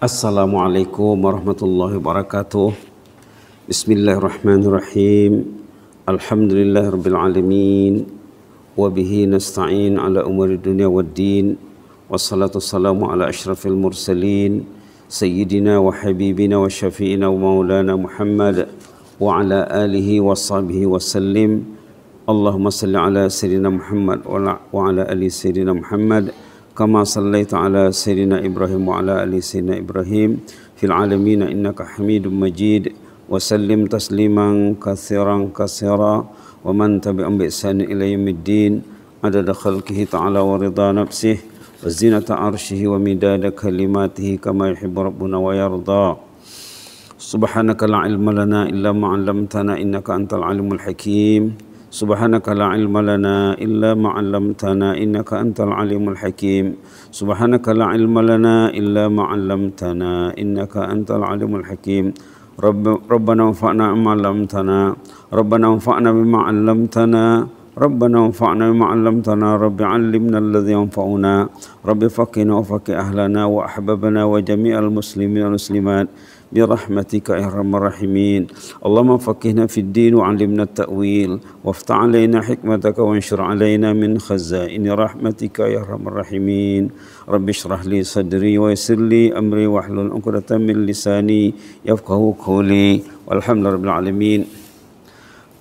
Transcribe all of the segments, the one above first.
Assalamualaikum warahmatullahi wabarakatuh. Bismillahirrahmanirrahim. Alhamdulillahirrabbilalamin. Wabihi nasta'in ala umari dunia wad-din. Wassalatu wassalamu ala ashrafil mursalin. Sayyidina wa habibina wa syafi'ina wa maulana Muhammad. Wa ala alihi wa sahbihi wa sallim. Allahumma salli ala sayyidina Muhammad wa ala ali sayyidina Muhammad. كما صليت على سيدنا إبراهيم وعلى آل سيدنا إبراهيم في العالمين إنك حميد مجيد وسلم تسليما كثيرا كثيرا ومن تبعهم بإحسان إلى يوم الدين عدد خلقه تعالى ورضا نفسه وزينة عرشه ومداد كلماته كما يحب ربنا ويرضى سبحانك لا علم لنا إلا ما علمتنا إنك أنت العلم الحكيم سبحانك لا علم لنا إلا ما علمتنا إنك أنت العليم الحكيم سبحانك لا علم لنا إلا ما علمتنا إنك أنت العليم الحكيم رب ربنا وفقنا بما علمتنا ربنا وفقنا بما علمتنا ربنا انفعنا بما علمتنا رب علمنا الذي ينفعنا رب فقنا وفق أهلنا وأحبابنا وجميع المسلمين والمسلمات برحمتك يا أرحم الراحمين اللهم فقهنا في الدين وعلمنا التأويل وافتح علينا حكمتك وانشر علينا من خزائن رحمتك يا أرحم الراحمين رب اشرح لي صدري ويسر لي أمري واحلل عقدة من لساني يفقه قولي والحمد لله رب العالمين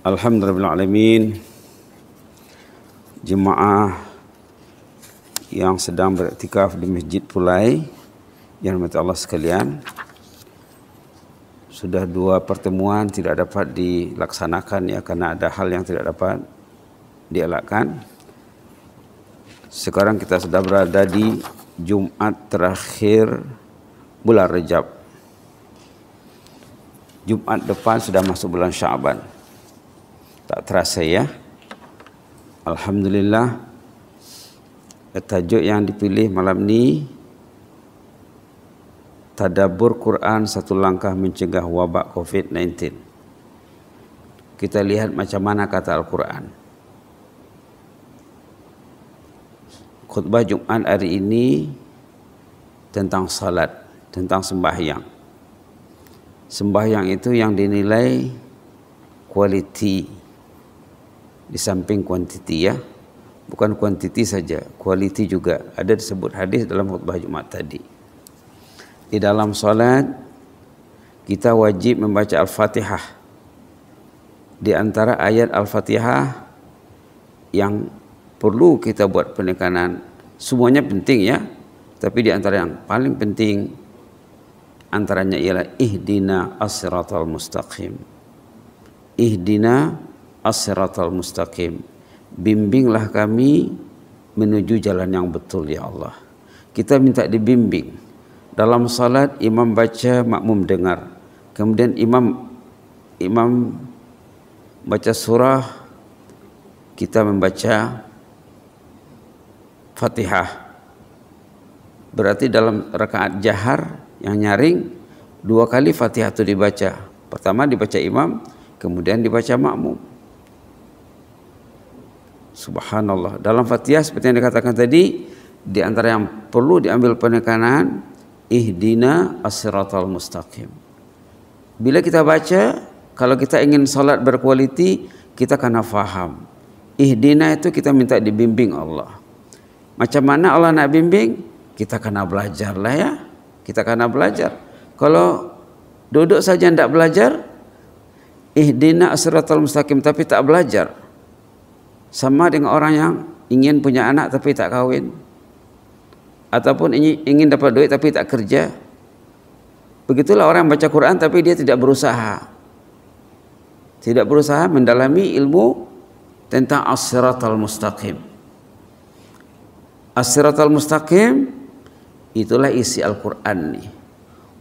الحمد لله رب العالمين جماعه yang sedang beriktikaf di Masjid Pulai yang rahmati Allah sekalian sudah dua pertemuan tidak dapat dilaksanakan ya karena ada hal yang tidak dapat dielakkan. Sekarang kita sudah berada di Jumat terakhir bulan Rejab. Jumat depan sudah masuk bulan Syaban. Tak terasa ya. Alhamdulillah tajuk yang dipilih malam ini. Tadabur Quran satu langkah mencegah wabak COVID-19. Kita lihat macam mana kata Al-Quran. Khutbah Jumat hari ini tentang salat, tentang sembahyang. Sembahyang itu yang dinilai quality di samping quantity ya. Bukan quantity saja, quality juga. Ada disebut hadis dalam khutbah Jumat tadi di dalam solat kita wajib membaca Al-Fatihah di antara ayat Al-Fatihah yang perlu kita buat penekanan semuanya penting ya tapi di antara yang paling penting antaranya ialah ihdina as-siratal mustaqim ihdina as-siratal mustaqim bimbinglah kami menuju jalan yang betul ya Allah kita minta dibimbing dalam salat imam baca, makmum dengar. Kemudian imam imam baca surah, kita membaca Fatihah. Berarti dalam rakaat jahar yang nyaring dua kali Fatihah itu dibaca. Pertama dibaca imam, kemudian dibaca makmum. Subhanallah. Dalam Fatihah seperti yang dikatakan tadi, di antara yang perlu diambil penekanan ihdina asiratal mustaqim. Bila kita baca, kalau kita ingin salat berkualiti, kita kena faham. Ihdina itu kita minta dibimbing Allah. Macam mana Allah nak bimbing? Kita kena belajar lah ya. Kita kena belajar. Kalau duduk saja tidak belajar, ihdina asiratal mustaqim tapi tak belajar. Sama dengan orang yang ingin punya anak tapi tak kahwin ataupun ingin dapat duit tapi tak kerja begitulah orang baca Quran tapi dia tidak berusaha tidak berusaha mendalami ilmu tentang as-siratal mustaqim as-siratal mustaqim itulah isi Al-Quran ni.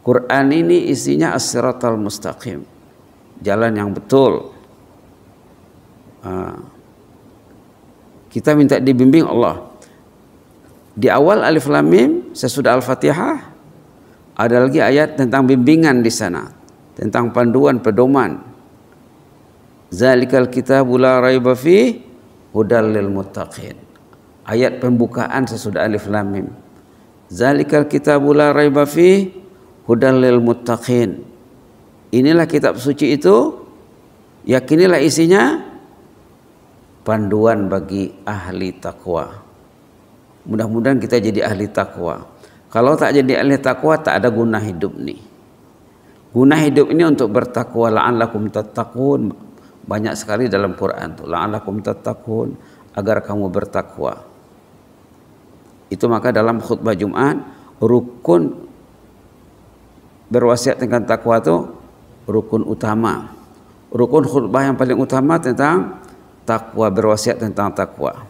Quran ini isinya as-siratal mustaqim jalan yang betul ah. kita minta dibimbing Allah Di awal alif lam mim sesudah Al-Fatihah ada lagi ayat tentang bimbingan di sana, tentang panduan pedoman. Zalikal kita la raiba fi hudal lil muttaqin. Ayat pembukaan sesudah alif lam mim. Zalikal kita la raiba fi hudal lil muttaqin. Inilah kitab suci itu yakinilah isinya panduan bagi ahli takwa. Mudah-mudahan kita jadi ahli takwa. Kalau tak jadi ahli takwa tak ada guna hidup nih. Guna hidup ini untuk bertakwa la'allakum tattaqun. Banyak sekali dalam Quran tuh la'allakum tattaqun agar kamu bertakwa. Itu maka dalam khutbah Jumat rukun berwasiat dengan takwa itu rukun utama. Rukun khutbah yang paling utama tentang takwa berwasiat tentang takwa.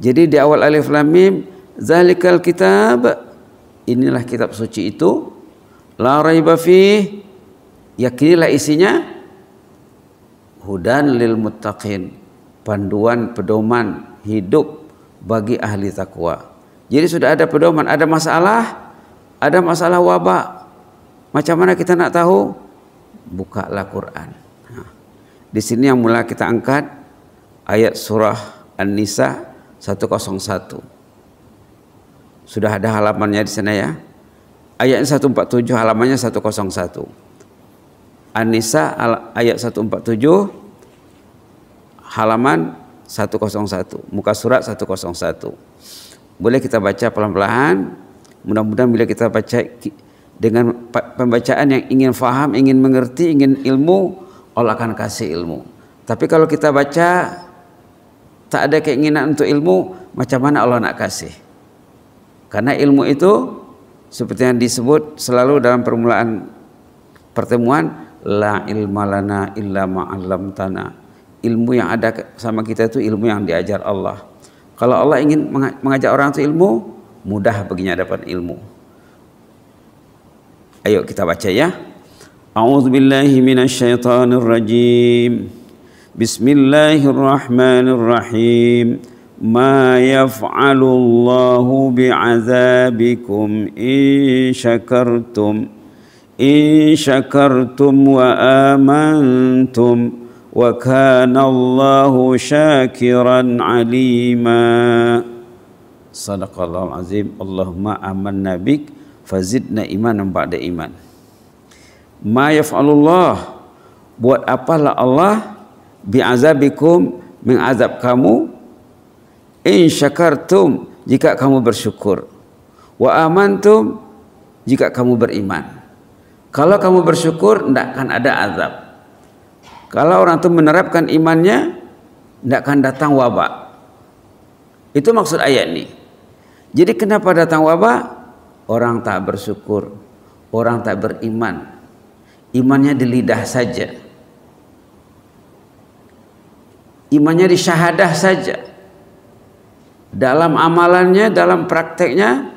Jadi di awal alif lam mim zalikal kitab inilah kitab suci itu la raiba fih yakinilah isinya hudan lil muttaqin panduan pedoman hidup bagi ahli takwa. Jadi sudah ada pedoman, ada masalah, ada masalah wabak. Macam mana kita nak tahu? Bukalah Quran. Nah, di sini yang mula kita angkat ayat surah An-Nisa 101. Sudah ada halamannya di sana ya. Ayat 147 halamannya 101. Anissa ayat 147 halaman 101, muka surat 101. Boleh kita baca pelan-pelan. Mudah-mudahan bila kita baca dengan pembacaan yang ingin faham, ingin mengerti, ingin ilmu, Allah akan kasih ilmu. Tapi kalau kita baca tak ada keinginan untuk ilmu, macam mana Allah nak kasih? Karena ilmu itu seperti yang disebut selalu dalam permulaan pertemuan la ilma lana illa ma 'allamtana. Ilmu yang ada sama kita itu ilmu yang diajar Allah. Kalau Allah ingin mengajak orang itu ilmu, mudah baginya dapat ilmu. Ayo kita baca ya. A'udzubillahi minasyaitonirrajim. rajim. Bismillahirrahmanirrahim Ma yaf'alullahu bi'azabikum in syakartum In syakartum wa amantum Wa kanallahu syakiran alima Sadaqallahu azim Allahumma aman nabik Fazidna iman ba'da iman Ma yaf'alullah Buat apalah Allah bi'azabikum mengazab kamu in syakartum jika kamu bersyukur wa amantum jika kamu beriman kalau kamu bersyukur tidak akan ada azab kalau orang itu menerapkan imannya tidak akan datang wabak itu maksud ayat ini jadi kenapa datang wabak orang tak bersyukur orang tak beriman imannya di lidah saja imannya di syahadah saja. Dalam amalannya, dalam prakteknya,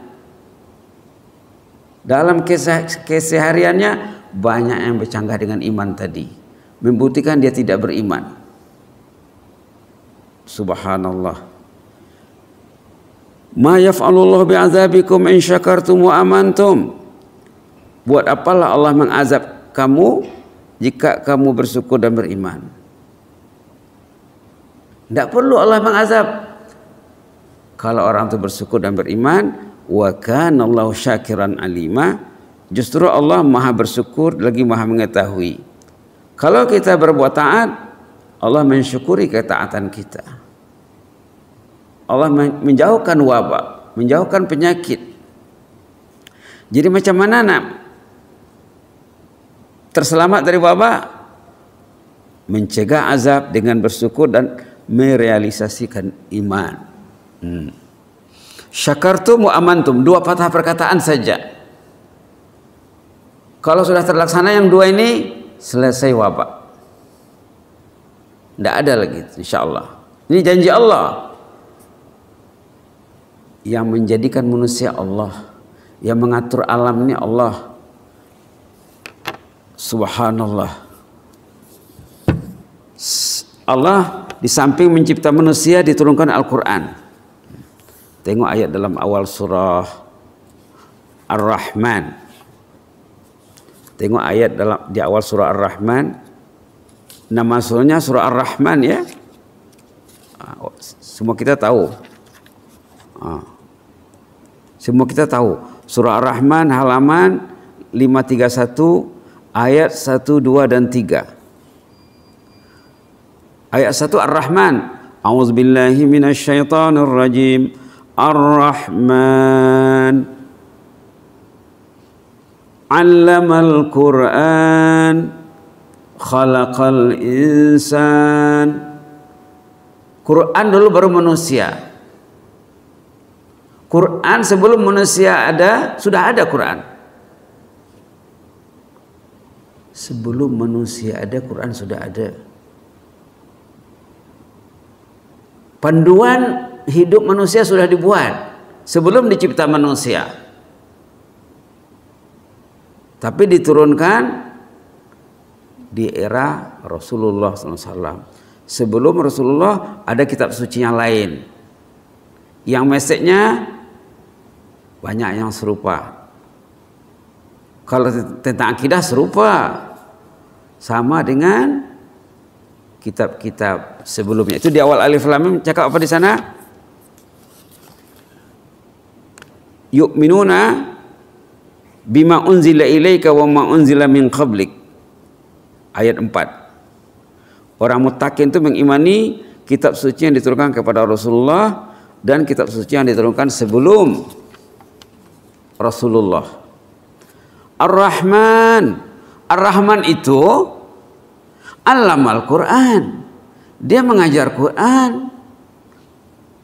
dalam kesehariannya banyak yang bercanggah dengan iman tadi. Membuktikan dia tidak beriman. Subhanallah. Ma yaf'alullah bi'azabikum in syakartum wa amantum. Buat apalah Allah mengazab kamu jika kamu bersyukur dan beriman. Tidak perlu Allah mengazab. Kalau orang itu bersyukur dan beriman, wa kana syakiran alima, justru Allah maha bersyukur lagi maha mengetahui. Kalau kita berbuat taat, Allah mensyukuri ketaatan kita. Allah menjauhkan wabak, menjauhkan penyakit. Jadi macam mana nak terselamat dari wabak? Mencegah azab dengan bersyukur dan merealisasikan iman. Hmm. Syakartu mu'amantum. amantum, dua patah perkataan saja. Kalau sudah terlaksana yang dua ini selesai wabak. Tidak ada lagi insya Allah. Ini janji Allah yang menjadikan manusia Allah, yang mengatur alam ini Allah. Subhanallah. Allah di samping mencipta manusia diturunkan Al-Quran. Tengok ayat dalam awal surah Ar-Rahman. Tengok ayat dalam di awal surah Ar-Rahman. Nama surahnya surah Ar-Rahman ya. Ah, oh, semua kita tahu. Ah. Semua kita tahu. Surah Ar-Rahman halaman 531 ayat 1, 2 dan 3. Ayat satu Ar-Rahman. A'udzubillahi minasyaitonir rajim. Ar-Rahman. Allamal Qur'an. Khalaqal insan. Quran dulu baru manusia. Quran sebelum manusia ada, sudah ada Quran. Sebelum manusia ada, Quran sudah ada. Panduan hidup manusia sudah dibuat sebelum dicipta manusia. Tapi diturunkan di era Rasulullah SAW. Sebelum Rasulullah ada kitab suci yang lain. Yang mesejnya banyak yang serupa. Kalau tentang akidah serupa. Sama dengan kitab-kitab sebelumnya. Itu di awal Alif Lam Mim cakap apa di sana? Yu'minuna bima unzila ilaika wa ma unzila min qablik. Ayat 4. Orang mutakin itu mengimani kitab suci yang diturunkan kepada Rasulullah dan kitab suci yang diturunkan sebelum Rasulullah. Ar-Rahman. Ar-Rahman itu Alam Al-Quran. Dia mengajar Quran.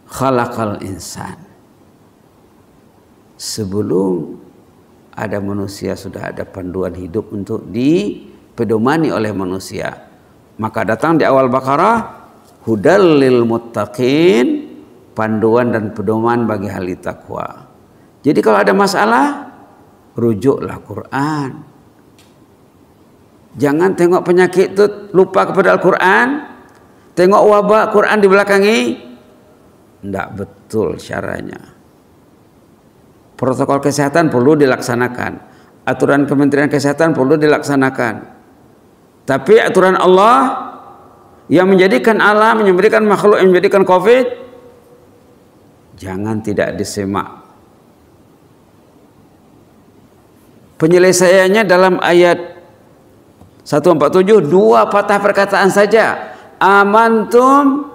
Khalaqal insan. Sebelum ada manusia sudah ada panduan hidup untuk dipedomani oleh manusia. Maka datang di awal Bakarah hudal lil muttaqin panduan dan pedoman bagi hal takwa. Jadi kalau ada masalah rujuklah Quran. Jangan tengok penyakit itu lupa kepada Al-Quran. Tengok wabah Quran di belakangi, Tidak betul caranya. Protokol kesehatan perlu dilaksanakan. Aturan Kementerian Kesehatan perlu dilaksanakan. Tapi aturan Allah yang menjadikan alam, yang menjadikan makhluk, yang menjadikan COVID, jangan tidak disemak. Penyelesaiannya dalam ayat 147 dua patah perkataan saja. Amantum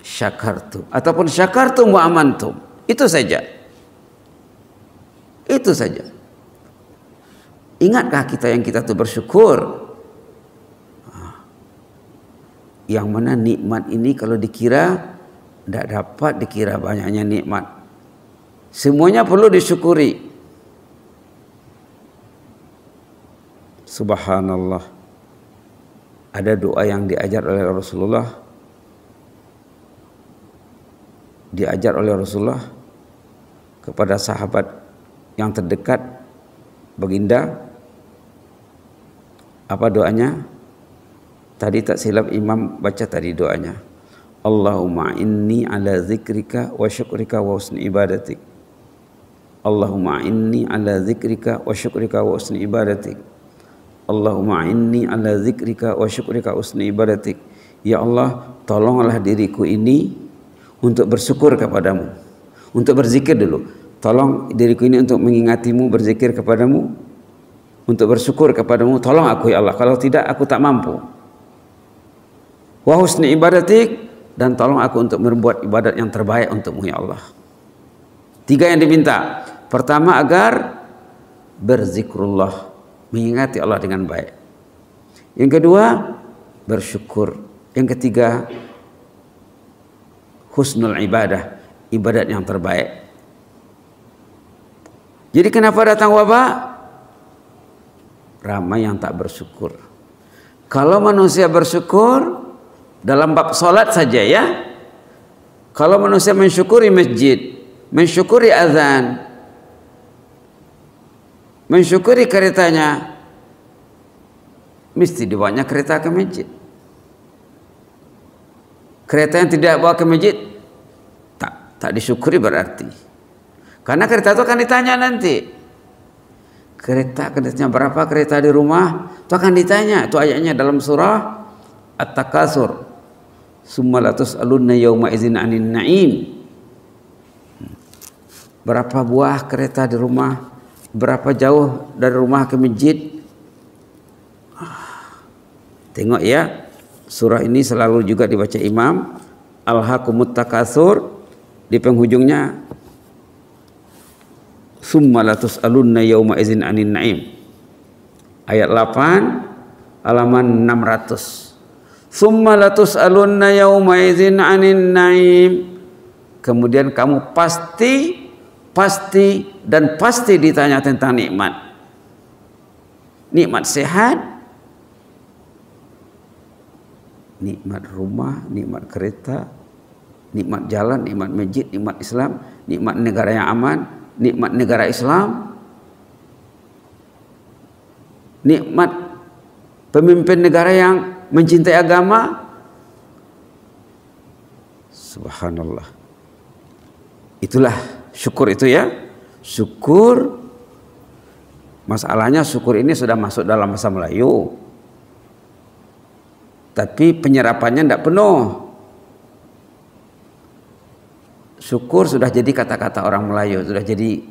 syakartum ataupun syakartum wa amantum. Itu saja. Itu saja. Ingatkah kita yang kita tuh bersyukur? Ah. Yang mana nikmat ini kalau dikira tidak dapat dikira banyaknya nikmat. Semuanya perlu disyukuri. Subhanallah. Ada doa yang diajar oleh Rasulullah. Diajar oleh Rasulullah kepada sahabat yang terdekat Baginda. Apa doanya? Tadi tak silap imam baca tadi doanya. Allahumma inni ala zikrika wa syukrika wa husni ibadatik. Allahumma inni ala zikrika wa syukrika wa husni ibadatik. Allahumma inni ala zikrika wa syukrika usni ibadatik. Ya Allah, tolonglah diriku ini untuk bersyukur kepadamu. Untuk berzikir dulu. Tolong diriku ini untuk mengingatimu, berzikir kepadamu. Untuk bersyukur kepadamu, tolong aku ya Allah. Kalau tidak, aku tak mampu. Wa husni ibadatik. Dan tolong aku untuk membuat ibadat yang terbaik untukmu ya Allah. Tiga yang diminta. Pertama agar berzikrullah Mengingati Allah dengan baik. Yang kedua, bersyukur. Yang ketiga, husnul ibadah, ibadat yang terbaik. Jadi kenapa datang wabah? Ramai yang tak bersyukur. Kalau manusia bersyukur dalam bab solat saja ya. Kalau manusia mensyukuri masjid, mensyukuri azan, mensyukuri keretanya mesti dibawanya kereta ke masjid kereta yang tidak bawa ke masjid tak tak disyukuri berarti karena kereta itu akan ditanya nanti kereta keretanya berapa kereta di rumah itu akan ditanya itu ayatnya dalam surah at-takasur sumalatus alunna yawma izin anin na'im hmm. berapa buah kereta di rumah berapa jauh dari rumah ke masjid tengok ya surah ini selalu juga dibaca imam al-hakumut takasur di penghujungnya summa latus alunna yauma izin anin naim ayat 8 halaman 600 summa latus alunna yauma izin anin naim kemudian kamu pasti pasti dan pasti ditanya tentang nikmat. Nikmat sehat, nikmat rumah, nikmat kereta, nikmat jalan, nikmat masjid, nikmat Islam, nikmat negara yang aman, nikmat negara Islam, nikmat pemimpin negara yang mencintai agama. Subhanallah. Itulah syukur itu ya syukur masalahnya syukur ini sudah masuk dalam bahasa Melayu tapi penyerapannya tidak penuh syukur sudah jadi kata-kata orang Melayu sudah jadi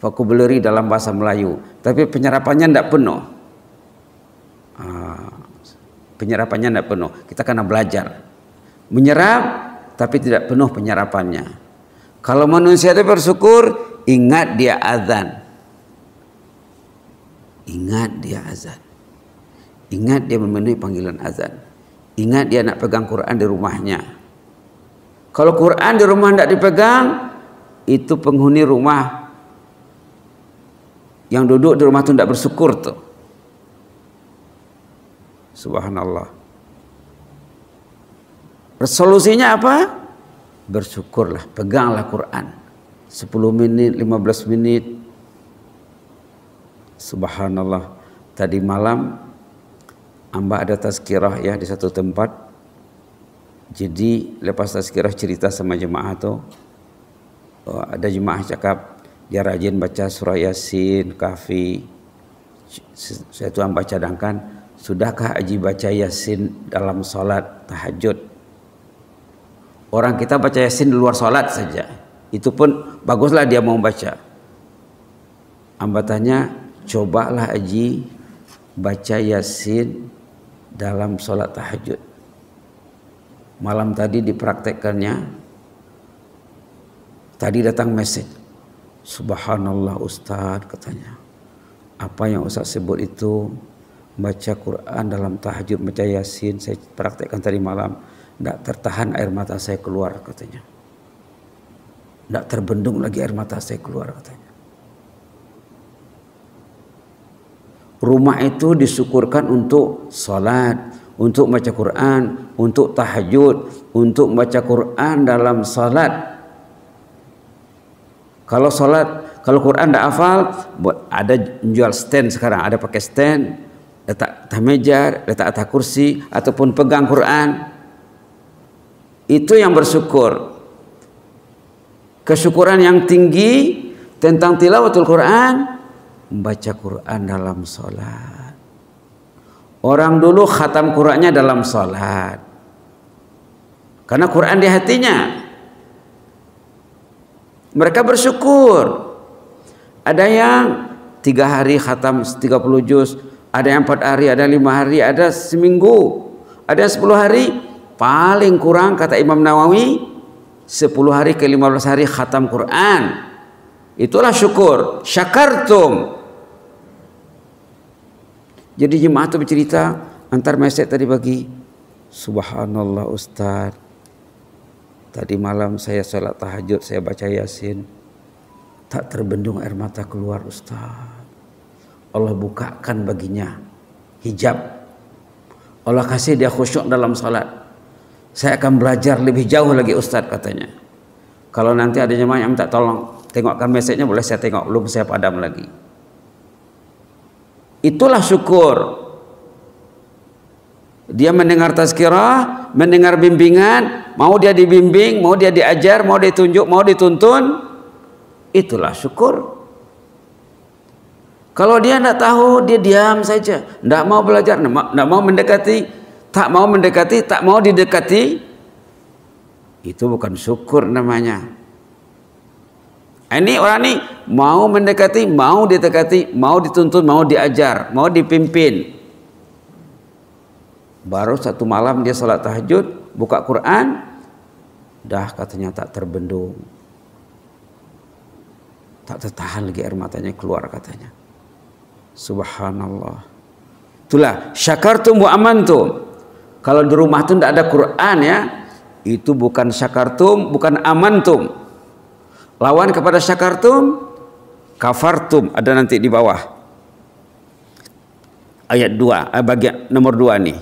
vocabulary dalam bahasa Melayu tapi penyerapannya tidak penuh ah, penyerapannya tidak penuh kita karena belajar menyerap tapi tidak penuh penyerapannya kalau manusia itu bersyukur, ingat dia azan. Ingat dia azan. Ingat dia memenuhi panggilan azan. Ingat dia nak pegang Quran di rumahnya. Kalau Quran di rumah tidak dipegang, itu penghuni rumah yang duduk di rumah itu tidak bersyukur tuh. Subhanallah. Resolusinya apa? bersyukurlah, peganglah Quran. 10 menit, 15 menit. Subhanallah. Tadi malam Amba ada tazkirah ya di satu tempat. Jadi lepas tazkirah cerita sama jemaah tuh oh, ada jemaah cakap dia ya rajin baca surah Yasin, Kahfi. Saya tuh baca cadangkan, sudahkah Aji baca Yasin dalam salat tahajud? Orang kita baca Yasin di luar sholat saja. Itu pun baguslah dia mau baca. Ambatannya cobalah Aji baca Yasin dalam sholat tahajud. Malam tadi dipraktekkannya. Tadi datang message. Subhanallah Ustadz katanya. Apa yang Ustadz sebut itu baca Quran dalam tahajud, baca Yasin. Saya praktekkan tadi malam tidak tertahan air mata saya keluar katanya. Tidak terbendung lagi air mata saya keluar katanya. Rumah itu disyukurkan untuk salat, untuk baca Quran, untuk tahajud, untuk baca Quran dalam salat. Kalau salat, kalau Quran tidak hafal, ada jual stand sekarang, ada pakai stand, letak atas meja, letak atas kursi ataupun pegang Quran itu yang bersyukur kesyukuran yang tinggi tentang tilawatul Quran membaca Quran dalam sholat orang dulu khatam Qurannya dalam sholat karena Quran di hatinya mereka bersyukur ada yang tiga hari khatam 30 juz ada yang empat hari, ada lima hari, ada seminggu, ada yang sepuluh hari. Paling kurang kata Imam Nawawi 10 hari ke 15 hari khatam Quran. Itulah syukur. Syakartum. Jadi jemaah itu bercerita antar mesej tadi pagi. Subhanallah Ustaz. Tadi malam saya sholat tahajud, saya baca yasin. Tak terbendung air mata keluar Ustaz. Allah bukakan baginya hijab. Allah kasih dia khusyuk dalam salat. Saya akan belajar lebih jauh lagi Ustadz katanya. Kalau nanti ada jemaah yang minta tolong, tengokkan message boleh saya tengok, belum saya padam lagi. Itulah syukur. Dia mendengar tazkirah, mendengar bimbingan, mau dia dibimbing, mau dia diajar, mau ditunjuk, mau dituntun, itulah syukur. Kalau dia tidak tahu, dia diam saja, tidak mau belajar, tidak mau mendekati, tak mau mendekati, tak mau didekati, itu bukan syukur namanya. Ini orang ini mau mendekati, mau didekati, mau dituntun, mau diajar, mau dipimpin. Baru satu malam dia salat tahajud, buka Quran, dah katanya tak terbendung. Tak tertahan lagi air matanya keluar katanya. Subhanallah. Itulah syakartum wa amantum. Kalau di rumah tuh tidak ada Quran ya, itu bukan syakartum, bukan amantum. Lawan kepada syakartum, kafartum ada nanti di bawah. Ayat 2, eh, bagian nomor 2 nih.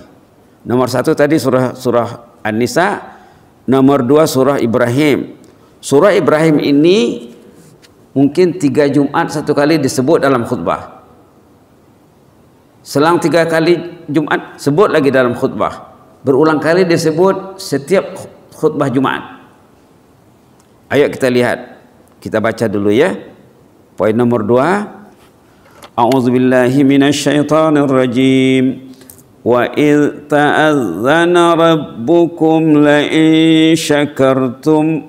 Nomor 1 tadi surah surah An-Nisa, nomor 2 surah Ibrahim. Surah Ibrahim ini mungkin tiga Jumat satu kali disebut dalam khutbah. Selang tiga kali Jumat sebut lagi dalam khutbah berulang kali disebut setiap khutbah Jumat. Ayo kita lihat. Kita baca dulu ya. Poin nomor dua. A'udzubillahi minasyaitonirrajim. Wa idh ta'adzana rabbukum la'in syakartum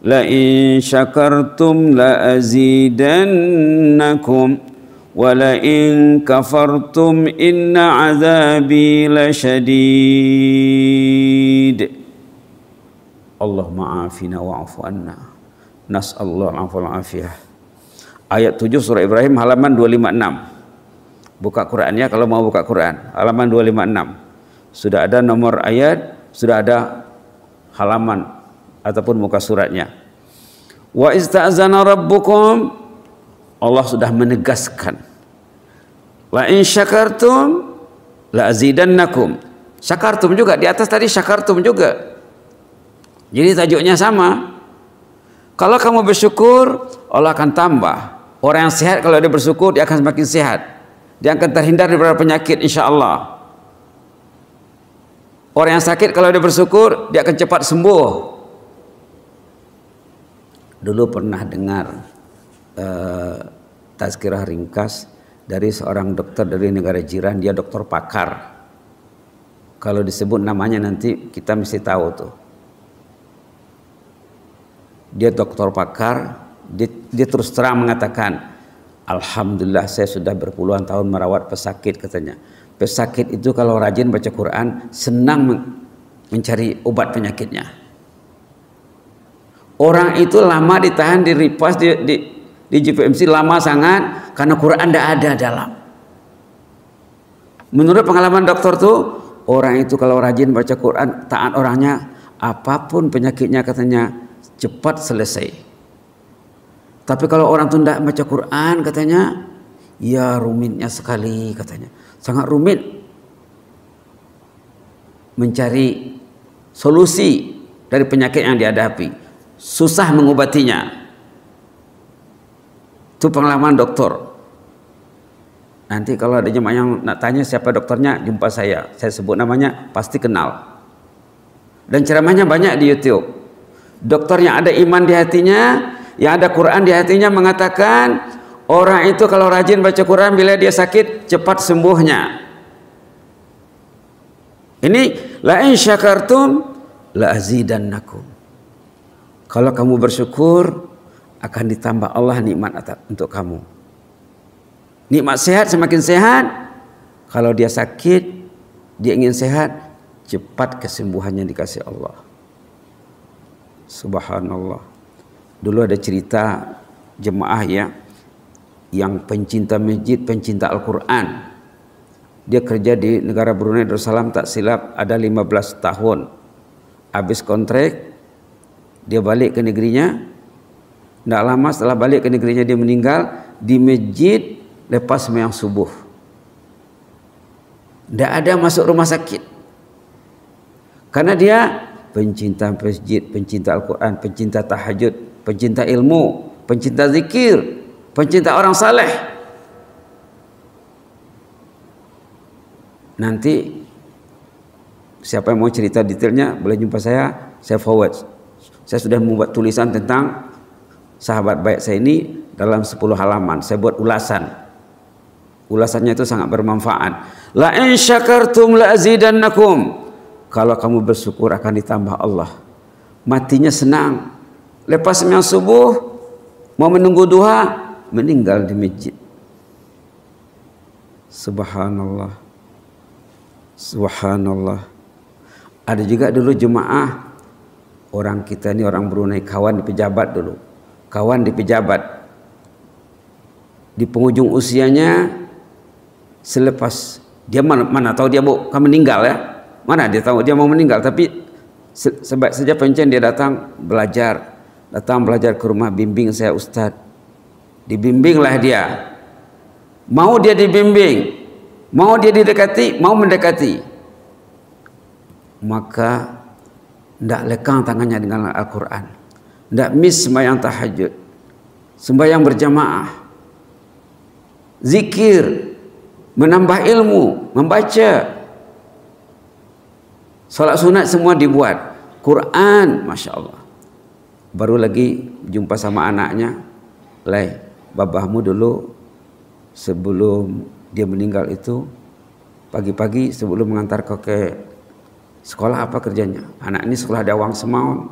la'in syakartum azidannakum. ولئن كفرتم إن عذابي لشديد اللهم عافنا واعف عنا نسأل الله العفو والعافية ayat 7 surah Ibrahim halaman 256 buka Qurannya kalau mau buka Quran halaman 256 sudah ada nomor ayat sudah ada halaman ataupun muka suratnya wa istazana rabbukum Allah sudah menegaskan Wa in syakartum la azidannakum. Syakartum juga di atas tadi syakartum juga. Jadi tajuknya sama. Kalau kamu bersyukur, Allah akan tambah. Orang yang sehat kalau dia bersyukur, dia akan semakin sehat. Dia akan terhindar dari penyakit insya Allah. Orang yang sakit kalau dia bersyukur, dia akan cepat sembuh. Dulu pernah dengar uh, tazkirah ringkas dari seorang dokter dari negara jiran, dia dokter pakar. Kalau disebut namanya nanti kita mesti tahu tuh. Dia dokter pakar, dia, dia terus terang mengatakan, Alhamdulillah saya sudah berpuluhan tahun merawat pesakit katanya. Pesakit itu kalau rajin baca Quran, senang mencari obat penyakitnya. Orang itu lama ditahan di ripas, di, di, di JPMC lama sangat karena Quran tidak ada dalam. Menurut pengalaman dokter tuh orang itu kalau rajin baca Quran taat orangnya apapun penyakitnya katanya cepat selesai. Tapi kalau orang tuh tidak baca Quran katanya ya rumitnya sekali katanya sangat rumit mencari solusi dari penyakit yang dihadapi susah mengobatinya itu pengalaman dokter. Nanti kalau ada jemaah yang nak tanya siapa dokternya, jumpa saya. Saya sebut namanya, pasti kenal. Dan ceramahnya banyak di YouTube. Dokter yang ada iman di hatinya, yang ada Quran di hatinya mengatakan, orang itu kalau rajin baca Quran bila dia sakit, cepat sembuhnya. Ini la in syakartum la azidannakum. Kalau kamu bersyukur, akan ditambah Allah nikmat untuk kamu. Nikmat sehat semakin sehat. Kalau dia sakit, dia ingin sehat, cepat kesembuhannya dikasih Allah. Subhanallah. Dulu ada cerita jemaah ya yang pencinta masjid, pencinta Al-Qur'an. Dia kerja di negara Brunei Darussalam tak silap ada 15 tahun. Habis kontrak, dia balik ke negerinya, tidak lama setelah balik ke negerinya dia meninggal di masjid lepas sembahyang subuh. Tidak ada masuk rumah sakit. Karena dia pencinta masjid, pencinta Al-Quran, pencinta tahajud, pencinta ilmu, pencinta zikir, pencinta orang saleh. Nanti siapa yang mau cerita detailnya boleh jumpa saya, saya forward. Saya sudah membuat tulisan tentang sahabat baik saya ini dalam 10 halaman. Saya buat ulasan. Ulasannya itu sangat bermanfaat. La in syakartum la azidannakum. Kalau kamu bersyukur akan ditambah Allah. Matinya senang. Lepas yang subuh mau menunggu duha meninggal di masjid. Subhanallah. Subhanallah. Ada juga dulu jemaah orang kita ini orang Brunei kawan di pejabat dulu kawan di pejabat di penghujung usianya selepas dia mana, mana tahu dia mau kan meninggal ya mana dia tahu dia mau meninggal tapi se sebaik saja pencen dia datang belajar datang belajar ke rumah bimbing saya ustad dibimbinglah dia mau dia dibimbing mau dia didekati mau mendekati maka tidak lekang tangannya dengan Al-Quran tidak miss sembahyang tahajud. Sembahyang berjamaah. Zikir. Menambah ilmu. Membaca. Salat sunat semua dibuat. Quran. Masya Allah. Baru lagi jumpa sama anaknya. Lai, babahmu dulu sebelum dia meninggal itu pagi-pagi sebelum mengantar ke sekolah apa kerjanya anak ini sekolah dawang semaun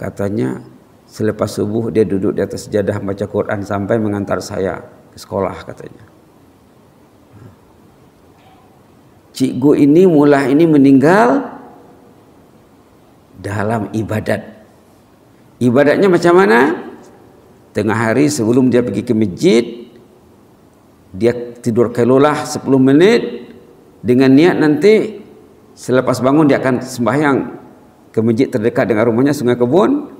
Katanya selepas subuh dia duduk di atas jadah baca Quran sampai mengantar saya ke sekolah katanya. Cikgu ini mulai ini meninggal dalam ibadat. Ibadatnya macam mana? Tengah hari sebelum dia pergi ke masjid, dia tidur kelolah 10 menit dengan niat nanti selepas bangun dia akan sembahyang ke masjid terdekat dengan rumahnya sungai kebun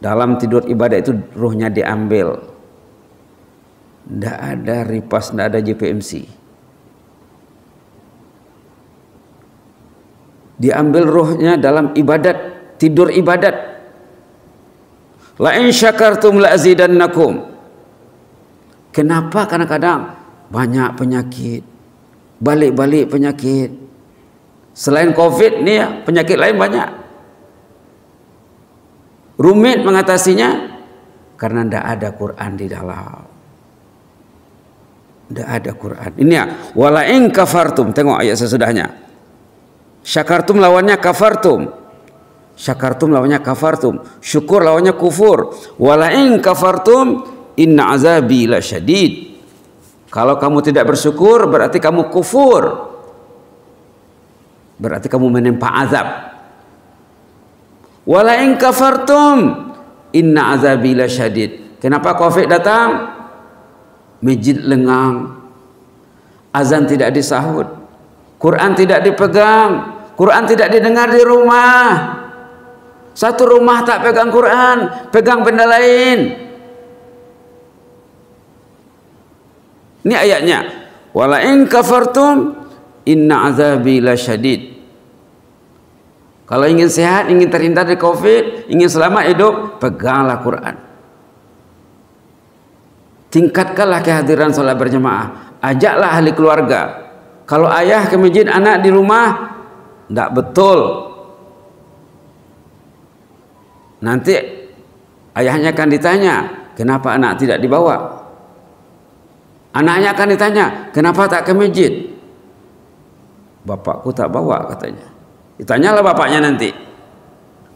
dalam tidur ibadah itu ruhnya diambil tidak ada ripas tidak ada JPMC diambil ruhnya dalam ibadat tidur ibadat la in syakartum la azidannakum kenapa kadang-kadang banyak penyakit balik-balik penyakit Selain COVID nih ya, penyakit lain banyak rumit mengatasinya karena tidak ada Quran di dalam. Tidak ada Quran. Ini ya, wala ing kafartum. Tengok ayat sesudahnya. Syakartum lawannya kafartum. Syakartum lawannya kafartum. Syukur lawannya kufur. Wala ing kafartum inna azabi la syadid. Kalau kamu tidak bersyukur berarti kamu kufur. Berarti kamu menempa azab. Wala in kafartum inna azabi syadid. Kenapa Covid datang? Masjid lengang. Azan tidak disahut. Quran tidak dipegang. Quran tidak didengar di rumah. Satu rumah tak pegang Quran, pegang benda lain. Ini ayatnya. Wala in kafartum inna azabi syadid. Kalau ingin sehat, ingin terhindar dari COVID, ingin selamat hidup, peganglah Quran. Tingkatkanlah kehadiran sholat berjemaah. Ajaklah ahli keluarga. Kalau ayah ke masjid, anak di rumah, tidak betul. Nanti ayahnya akan ditanya, kenapa anak tidak dibawa? Anaknya akan ditanya, kenapa tak ke masjid? Bapakku tak bawa katanya. Ditanyalah bapaknya nanti.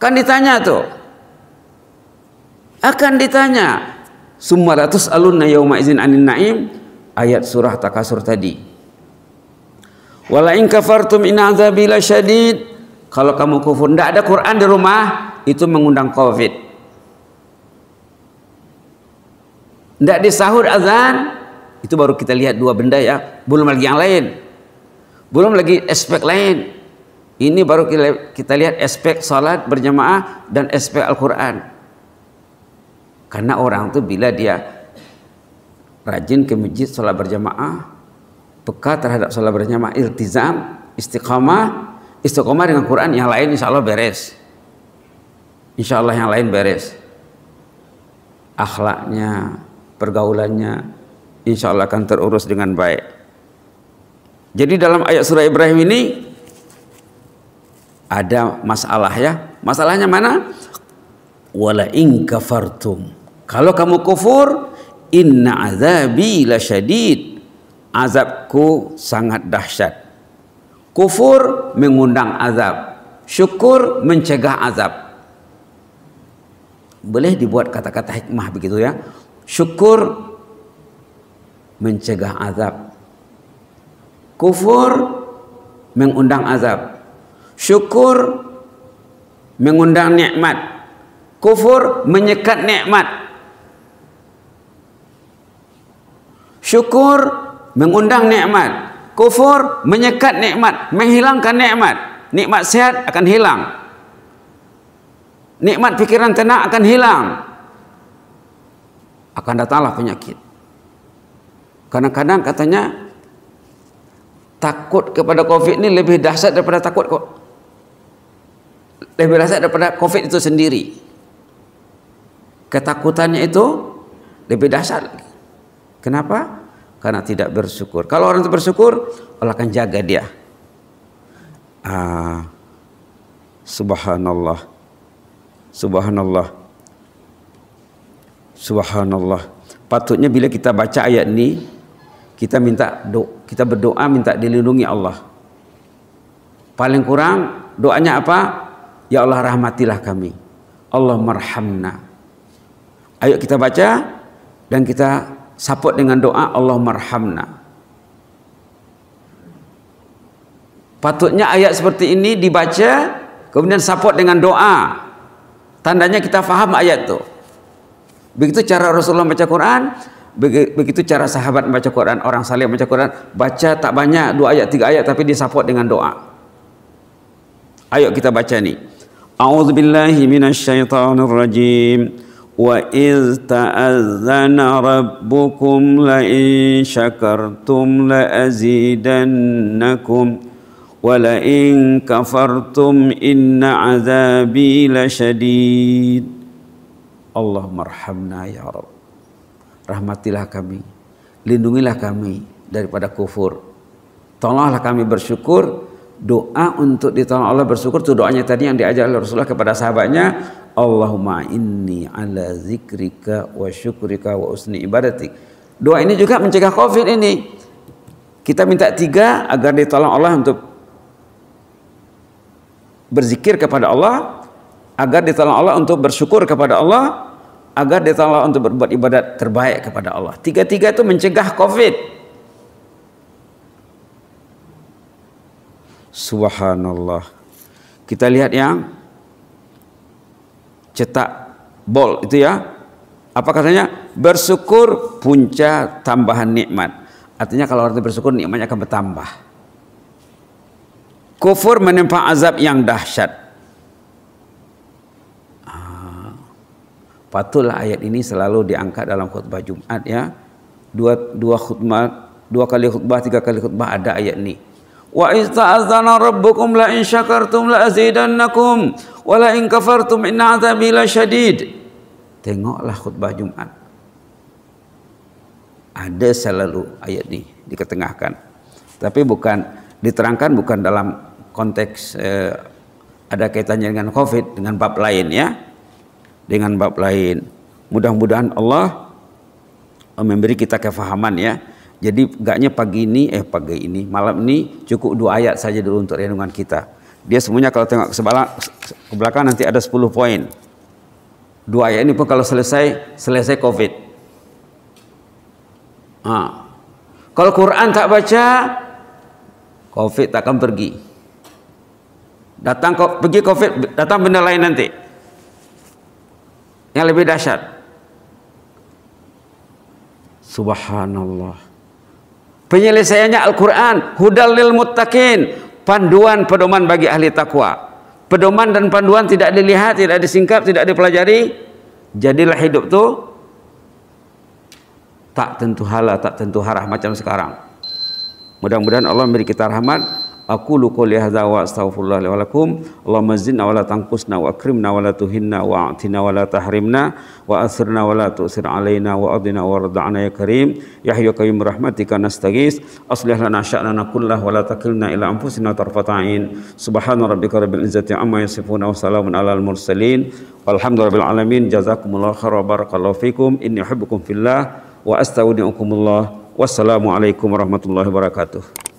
Kan ditanya tuh. Akan ditanya. Sumaratus alunna yauma izin anin naim ayat surah Takasur tadi. walain kafartum in azabila syadid. Kalau kamu kufur, tidak ada Quran di rumah, itu mengundang Covid. Tidak disahur azan, itu baru kita lihat dua benda ya. Belum lagi yang lain. Belum lagi aspek lain. Ini baru kita, lihat aspek salat berjamaah dan aspek Al-Quran. Karena orang itu bila dia rajin ke masjid salat berjamaah, peka terhadap salat berjamaah, iltizam, istiqamah, istiqamah dengan Quran yang lain insya Allah beres. Insya Allah yang lain beres. Akhlaknya, pergaulannya, insya Allah akan terurus dengan baik. Jadi dalam ayat surah Ibrahim ini ada masalah ya. Masalahnya mana? Wala in kafartum. Kalau kamu kufur, inna azabi lasyadid. Azabku sangat dahsyat. Kufur mengundang azab. Syukur mencegah azab. Boleh dibuat kata-kata hikmah begitu ya. Syukur mencegah azab. Kufur mengundang azab. Syukur mengundang nikmat. Kufur menyekat nikmat. Syukur mengundang nikmat. Kufur menyekat nikmat, menghilangkan nikmat. Nikmat sehat akan hilang. Nikmat fikiran tenang akan hilang. Akan datanglah penyakit. Kadang-kadang katanya takut kepada COVID ini lebih dahsyat daripada takut kok lebih rasa daripada COVID itu sendiri. Ketakutannya itu lebih dahsyat. Kenapa? Karena tidak bersyukur. Kalau orang itu bersyukur, Allah akan jaga dia. Ah, subhanallah, subhanallah, subhanallah. Patutnya bila kita baca ayat ini, kita minta do, kita berdoa minta dilindungi Allah. Paling kurang doanya apa? Ya Allah rahmatilah kami. Allah marhamna. Ayo kita baca dan kita support dengan doa Allah marhamna. Patutnya ayat seperti ini dibaca kemudian support dengan doa. Tandanya kita faham ayat itu. Begitu cara Rasulullah baca Quran, begitu cara sahabat baca Quran, orang saleh baca Quran, baca tak banyak dua ayat tiga ayat tapi disupport dengan doa. Ayo kita baca nih. أعوذ بالله من الشيطان الرجيم وإذ تأذن ربكم لئن شكرتم لأزيدنكم ولئن كفرتم إن عذابي لشديد اللهم ارحمنا يا رب rahmatilah kami lindungilah kami daripada kufur tolonglah kami bersyukur doa untuk ditolong Allah bersyukur itu doanya tadi yang diajar oleh Rasulullah kepada sahabatnya Allahumma inni ala zikrika wa syukrika wa usni ibadatik doa ini juga mencegah covid ini kita minta tiga agar ditolong Allah untuk berzikir kepada Allah agar ditolong Allah untuk bersyukur kepada Allah agar ditolong Allah untuk berbuat ibadat terbaik kepada Allah tiga-tiga itu mencegah covid Subhanallah. Kita lihat yang cetak bol itu ya. Apa katanya? Bersyukur punca tambahan nikmat. Artinya kalau orang bersyukur nikmatnya akan bertambah. Kufur menempa azab yang dahsyat. Ah. Patutlah ayat ini selalu diangkat dalam khutbah Jumat ya. Dua, dua khutbah, dua kali khutbah, tiga kali khutbah ada ayat ini. Wa ista'azana rabbukum la in syakartum la azidannakum wa la in kafartum inna la syadid. Tengoklah khutbah Jumat. Ada selalu ayat ini diketengahkan. Tapi bukan diterangkan bukan dalam konteks eh, ada kaitannya dengan Covid dengan bab lain ya. Dengan bab lain. Mudah-mudahan Allah memberi kita kefahaman ya. Jadi enggaknya pagi ini, eh pagi ini, malam ini cukup dua ayat saja dulu untuk renungan kita. Dia semuanya kalau tengok ke, belakang nanti ada 10 poin. Dua ayat ini pun kalau selesai, selesai COVID. Ha. Kalau Quran tak baca, COVID tak akan pergi. Datang pergi COVID, datang benda lain nanti. Yang lebih dahsyat. Subhanallah. penyelesaiannya Al-Quran hudal lil muttaqin panduan pedoman bagi ahli takwa pedoman dan panduan tidak dilihat tidak disingkap tidak dipelajari jadilah hidup tu tak tentu halah tak tentu harah macam sekarang mudah-mudahan Allah memberi kita rahmat Aku qouli hadza wa astaghfirullah li wa lakum. Allahumma zidna wa la tanqusna wa akrimna wa la tuhinna wa atina wa la tahrimna wa asirna wa la tu'sir alaina wa adina wa rad'ana ya karim. Ya hayyu qayyum rahmatika nastaghis. Aslih lana sya'nana kullah wa la takilna ila anfusina tarfata ain. Subhana rabbika rabbil izzati amma yasifun wa salamun alal mursalin. Walhamdulillahi alamin. Jazakumullahu khairan wa barakallahu fikum. Inni uhibbukum fillah wa astaghfirukumullah. Wassalamualaikum warahmatullahi wabarakatuh.